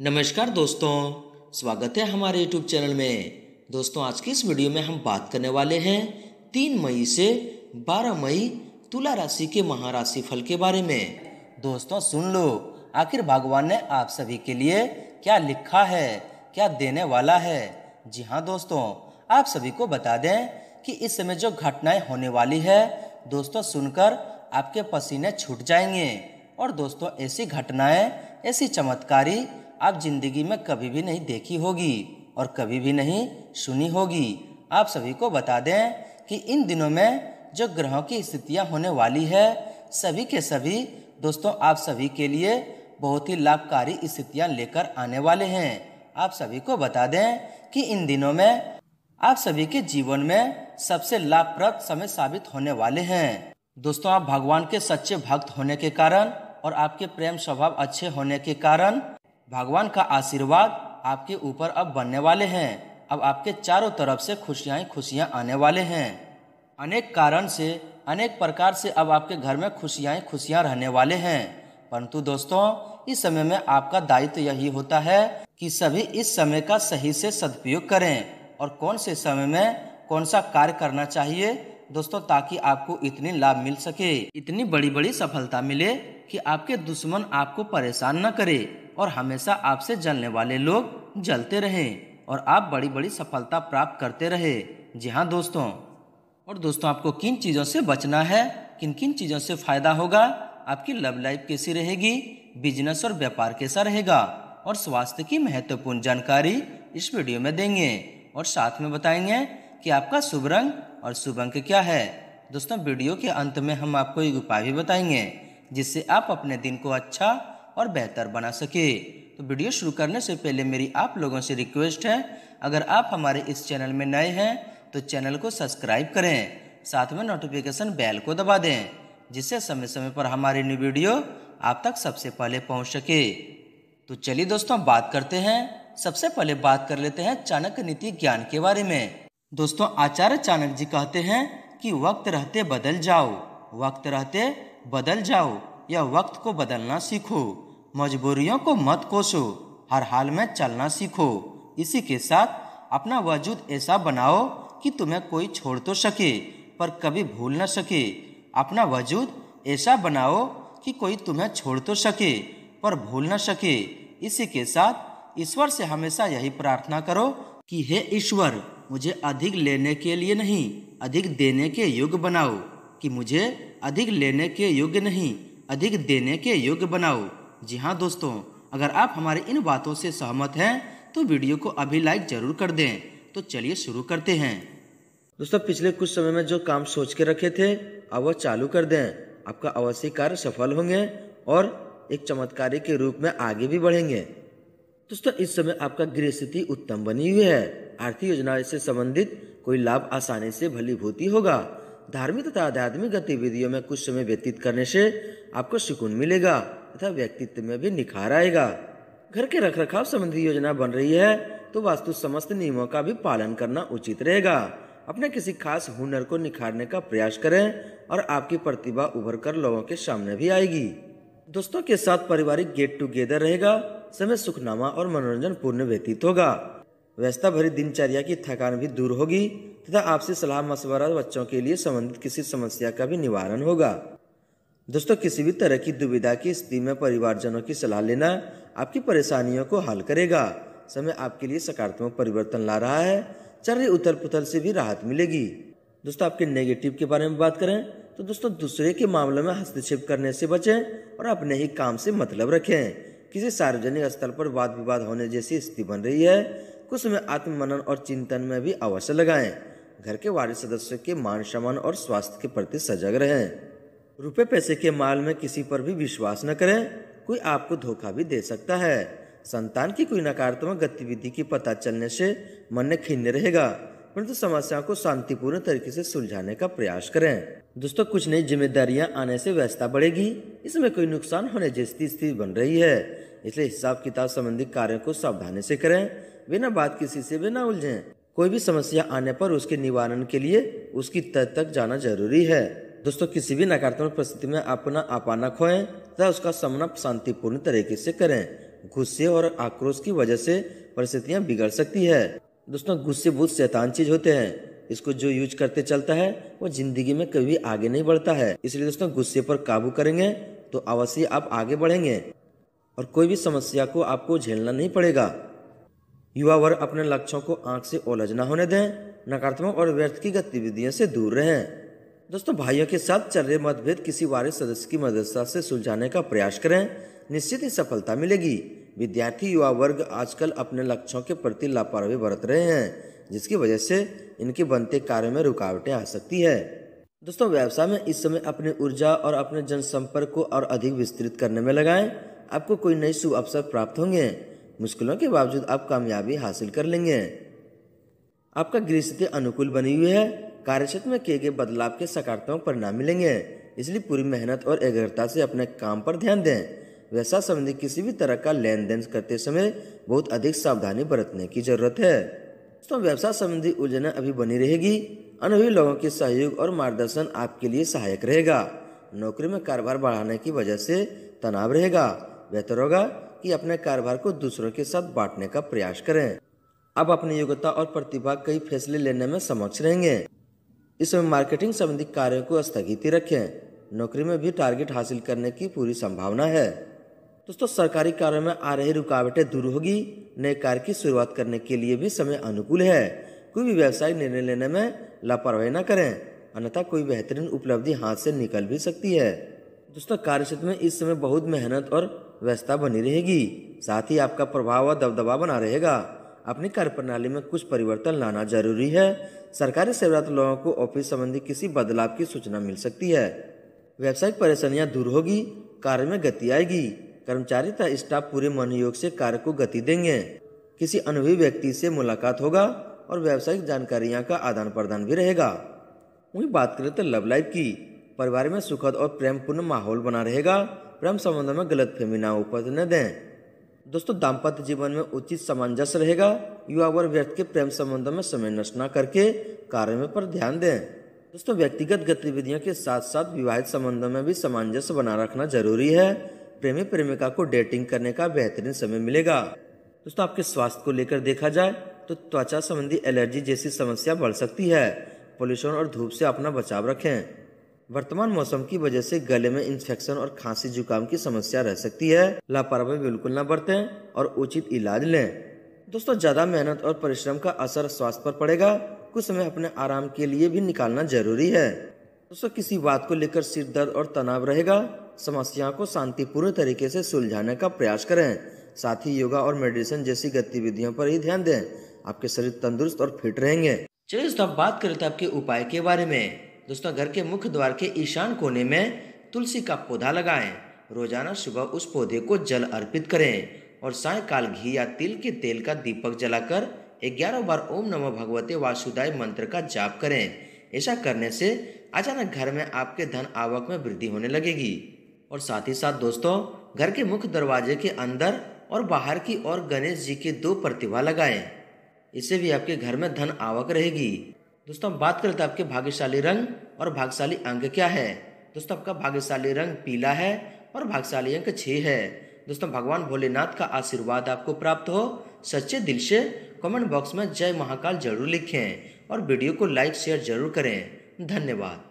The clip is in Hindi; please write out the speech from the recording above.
नमस्कार दोस्तों स्वागत है हमारे यूट्यूब चैनल में दोस्तों आज की इस वीडियो में हम बात करने वाले हैं तीन मई से बारह मई तुला राशि के महाराशि फल के बारे में दोस्तों सुन लो आखिर भगवान ने आप सभी के लिए क्या लिखा है क्या देने वाला है जी हाँ दोस्तों आप सभी को बता दें कि इस समय जो घटनाएं होने वाली है दोस्तों सुनकर आपके पसीने छूट जाएंगे और दोस्तों ऐसी घटनाएं ऐसी चमत्कारी आप जिंदगी में कभी भी नहीं देखी होगी और कभी भी नहीं सुनी होगी आप सभी को बता दें कि इन दिनों में जो ग्रहों की स्थितियाँ होने वाली है सभी के सभी दोस्तों आप सभी के लिए बहुत ही लाभकारी स्थितियाँ लेकर आने वाले हैं आप सभी को बता दें कि इन दिनों में आप सभी के जीवन में सबसे लाभप्रद समय साबित होने वाले हैं दोस्तों आप भगवान के सच्चे भक्त होने के कारण और आपके प्रेम स्वभाव अच्छे होने के कारण भगवान का आशीर्वाद आपके ऊपर अब बनने वाले हैं अब आपके चारों तरफ से खुशियाँ ही खुशियाँ आने वाले हैं अनेक कारण से अनेक प्रकार से अब आपके घर में खुशियाँ ही खुशियाँ रहने वाले हैं परंतु दोस्तों इस समय में आपका दायित्व तो यही होता है कि सभी इस समय का सही से सदुपयोग करें और कौन से समय में कौन सा कार्य करना चाहिए दोस्तों ताकि आपको इतनी लाभ मिल सके इतनी बड़ी बड़ी सफलता मिले कि आपके दुश्मन आपको परेशान न करे और हमेशा आपसे जलने वाले लोग जलते रहें और आप बड़ी बड़ी सफलता प्राप्त करते रहे जी हाँ दोस्तों और दोस्तों आपको किन चीज़ों से बचना है किन किन चीज़ों से फ़ायदा होगा आपकी लव लाइफ कैसी रहेगी बिजनेस और व्यापार कैसा रहेगा और स्वास्थ्य की महत्वपूर्ण जानकारी इस वीडियो में देंगे और साथ में बताएंगे कि आपका शुभ रंग और शुभ अंक क्या है दोस्तों वीडियो के अंत में हम आपको एक उपाय भी बताएंगे जिससे आप अपने दिन को अच्छा और बेहतर बना सके तो वीडियो शुरू करने से पहले मेरी आप लोगों से रिक्वेस्ट है अगर आप हमारे इस चैनल में नए हैं तो चैनल को सब्सक्राइब करें साथ में नोटिफिकेशन बेल को दबा दें जिससे समय समय पर हमारी न्यू वीडियो आप तक सबसे पहले पहुंच सके तो चलिए दोस्तों बात करते हैं सबसे पहले बात कर लेते हैं चाणक्य नीति ज्ञान के बारे में दोस्तों आचार्य चाणक्य जी कहते हैं कि वक्त रहते बदल जाओ वक्त रहते बदल जाओ या वक्त को बदलना सीखो मजबूरियों को मत कोसो हर हाल में चलना सीखो इसी के साथ अपना वजूद ऐसा बनाओ कि तुम्हें कोई छोड़ तो सके पर कभी भूल ना सके अपना वजूद ऐसा बनाओ कि कोई तुम्हें छोड़ तो सके पर भूल ना सके इसी के साथ ईश्वर से हमेशा यही प्रार्थना करो कि हे ईश्वर मुझे अधिक लेने के लिए नहीं अधिक देने के योग्य बनाओ कि मुझे अधिक लेने के योग्य नहीं अधिक देने के योग्य बनाओ जी हाँ दोस्तों अगर आप हमारे इन बातों से सहमत हैं तो वीडियो को अभी लाइक जरूर कर दें तो चलिए शुरू करते हैं दोस्तों पिछले कुछ समय में जो काम सोच के रखे थे अब वह चालू कर दें आपका अवश्य कार्य सफल होंगे और एक चमत्कारी के रूप में आगे भी बढ़ेंगे दोस्तों इस समय आपका गृह स्थिति उत्तम बनी हुई है आर्थिक योजना से संबंधित कोई लाभ आसानी से भलीभूति होगा धार्मिक तथा आध्यात्मिक गतिविधियों में कुछ समय व्यतीत करने से आपको सुकून मिलेगा तथा व्यक्तित्व में भी निखार आएगा घर के रख रखाव संबंधी योजना बन रही है तो वास्तु समस्त नियमों का भी पालन करना उचित रहेगा अपने किसी खास हुनर को निखारने का प्रयास करें और आपकी प्रतिभा उभर कर लोगों के सामने भी आएगी दोस्तों के साथ पारिवारिक गेट टुगेदर रहेगा समय सुखनामा और मनोरंजन पूर्ण व्यतीत होगा व्यस्ता भरी दिनचर्या की थकान भी दूर होगी तथा आपसी सलाह मशवरा बच्चों के लिए संबंधित किसी समस्या का भी निवारण होगा दोस्तों किसी भी तरह की दुविधा की स्थिति में परिवारजनों की सलाह लेना आपकी परेशानियों को हल करेगा समय आपके लिए सकारात्मक परिवर्तन ला रहा है चल रही उथल पुथल से भी राहत मिलेगी दोस्तों आपके नेगेटिव के बारे में बात करें तो दोस्तों दूसरे के मामलों में हस्तक्षेप करने से बचें और अपने ही काम से मतलब रखें किसी सार्वजनिक स्थल पर वाद विवाद होने जैसी स्थिति बन रही है कुछ समय आत्ममनन और चिंतन में भी अवश्य लगाएं घर के वारिस सदस्यों के मान सम्मान और स्वास्थ्य के प्रति सजग रहें रुपए पैसे के माल में किसी पर भी विश्वास न करें कोई आपको धोखा भी दे सकता है संतान की कोई नकारात्मक गतिविधि की पता चलने से मन में खिन्न रहेगा परंतु समस्या को शांतिपूर्ण तरीके से सुलझाने का प्रयास करें दोस्तों कुछ नई जिम्मेदारियां आने से व्यस्तता बढ़ेगी इसमें कोई नुकसान होने जैसी स्थिति बन रही है इसलिए हिसाब किताब संबंधी कार्यों को सावधानी से करें बिना बात किसी से भी ना उलझें कोई भी समस्या आने पर उसके निवारण के लिए उसकी तय तक जाना जरूरी है दोस्तों किसी भी नकारात्मक परिस्थिति में अपना आपा न खोएं तथा उसका सामना शांतिपूर्ण तरीके से करें गुस्से और आक्रोश की वजह से परिस्थितियाँ बिगड़ सकती है दोस्तों गुस्से बहुत शैतान चीज होते हैं इसको जो यूज करते चलता है वो जिंदगी में कभी आगे नहीं बढ़ता है इसलिए दोस्तों गुस्से पर काबू करेंगे तो अवश्य आप आगे बढ़ेंगे और कोई भी समस्या को आपको झेलना नहीं पड़ेगा युवा वर्ग अपने लक्ष्यों को आंख से ओलझना होने दें नकारात्मक और व्यर्थ की गतिविधियों से दूर रहें दोस्तों भाइयों के साथ चल रहे मतभेद किसी वारिस सदस्य की मदरसा से सुलझाने का प्रयास करें निश्चित ही सफलता मिलेगी विद्यार्थी युवा वर्ग आजकल अपने लक्ष्यों के प्रति लापरवाही बरत रहे हैं जिसकी वजह से इनके बनते कार्यों में रुकावटें आ सकती है दोस्तों व्यवसाय में इस समय अपनी ऊर्जा और अपने जनसंपर्क को और अधिक विस्तृत करने में लगाएं आपको कोई नई शुभ अवसर प्राप्त होंगे मुश्किलों के बावजूद आप कामयाबी हासिल कर लेंगे आपका गृह स्थिति अनुकूल बनी हुई है कार्यक्षेत्र में किए गए बदलाव के सकारात्मक परिणाम मिलेंगे इसलिए पूरी मेहनत और एग्रता से अपने काम पर ध्यान दें व्यवसाय संबंधी किसी भी तरह का लेन देन करते समय बहुत अधिक सावधानी बरतने की जरूरत है दोस्तों व्यवसाय संबंधी उलझना अभी बनी रहेगी अनुभवी लोगों के सहयोग और मार्गदर्शन आपके लिए सहायक रहेगा नौकरी में कारोबार बढ़ाने की वजह से तनाव रहेगा बेहतर होगा कि अपने कारोबार को दूसरों के साथ बांटने का प्रयास करें अब अपनी योग्यता और प्रतिभा कई फैसले लेने में समक्ष रहेंगे इस समय मार्केटिंग संबंधी कार्यों को स्थगिति रखें नौकरी में भी टारगेट हासिल करने की पूरी संभावना है दोस्तों सरकारी कार्यों में आ रही रुकावटें दूर होगी नए कार्य की शुरुआत करने के लिए भी समय अनुकूल है कोई भी व्यवसाय निर्णय लेने में लापरवाही न करें अन्यथा कोई बेहतरीन उपलब्धि हाथ से निकल भी सकती है दोस्तों कार्य क्षेत्र में इस समय बहुत मेहनत और व्यस्तता बनी रहेगी साथ ही आपका प्रभाव व दबदबा बना रहेगा अपनी कार्य प्रणाली में कुछ परिवर्तन लाना जरूरी है सरकारी सेवारत लोगों को ऑफिस संबंधी किसी बदलाव की सूचना मिल सकती है व्यावसायिक परेशानियाँ दूर होगी कार्य में गति आएगी कर्मचारी तथा स्टाफ पूरे मनोयोग से कार्य को गति देंगे किसी अनुभवी व्यक्ति से मुलाकात होगा और व्यावसायिक जानकारियाँ का आदान प्रदान भी रहेगा वही बात करें तो लव लाइफ की परिवार में सुखद और प्रेमपूर्ण माहौल बना रहेगा प्रेम संबंध में गलत फेमी ना उपज न दें दोस्तों दाम्पत्य जीवन में उचित सामंजस्य रहेगा युवा वर्ग व्यक्ति के प्रेम संबंधों में समय नष्ट न करके कार्य पर ध्यान दें दोस्तों व्यक्तिगत गतिविधियों के साथ साथ विवाहित संबंधों में भी सामंजस्य बना रखना जरूरी है प्रेमी प्रेमिका को डेटिंग करने का बेहतरीन समय मिलेगा दोस्तों आपके स्वास्थ्य को लेकर देखा जाए तो त्वचा संबंधी एलर्जी जैसी समस्या बढ़ सकती है पोल्यूशन और धूप से अपना बचाव रखें वर्तमान मौसम की वजह से गले में इन्फेक्शन और खांसी जुकाम की समस्या रह सकती है लापरवाही बिल्कुल न बरतें और उचित इलाज लें दोस्तों ज़्यादा मेहनत और परिश्रम का असर स्वास्थ्य पर पड़ेगा कुछ समय अपने आराम के लिए भी निकालना जरूरी है दोस्तों किसी बात को लेकर सिर दर्द और तनाव रहेगा समस्याओं को शांतिपूर्ण तरीके से सुलझाने का प्रयास करें साथ ही योगा और मेडिटेशन जैसी गतिविधियों पर ही ध्यान दें आपके शरीर तंदुरुस्त और फिट रहेंगे चलिए दोस्तों बात करें तो आपके उपाय के बारे में दोस्तों घर के मुख्य द्वार के ईशान कोने में तुलसी का पौधा लगाएं रोजाना सुबह उस पौधे को जल अर्पित करें और सायकाल घी या तिल के तेल का दीपक जलाकर ग्यारह बार ओम नमः भगवते वासुदाय मंत्र का जाप करें ऐसा करने से अचानक घर में आपके धन आवक में वृद्धि होने लगेगी और साथ ही साथ दोस्तों घर के मुख्य दरवाजे के अंदर और बाहर की ओर गणेश जी के दो प्रतिभा लगाएं इससे भी आपके घर में धन आवक रहेगी दोस्तों हम बात करते हैं आपके भाग्यशाली रंग और भाग्यशाली अंक क्या है दोस्तों आपका भाग्यशाली रंग पीला है और भाग्यशाली अंक छः है दोस्तों भगवान भोलेनाथ का आशीर्वाद आपको प्राप्त हो सच्चे दिल से कमेंट बॉक्स में जय महाकाल जरूर लिखें और वीडियो को लाइक शेयर जरूर करें धन्यवाद